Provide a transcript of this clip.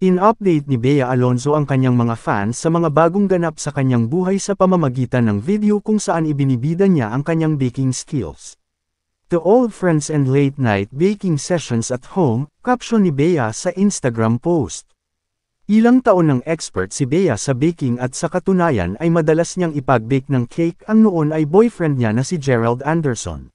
In-update ni Bea Alonzo ang kanyang mga fans sa mga bagong ganap sa kanyang buhay sa pamamagitan ng video kung saan ibinibida niya ang kanyang baking skills. To all Friends and Late Night Baking Sessions at Home, caption ni Bea sa Instagram post. Ilang taon ng expert si Bea sa baking at sa katunayan ay madalas niyang ipag-bake ng cake ang noon ay boyfriend niya na si Gerald Anderson.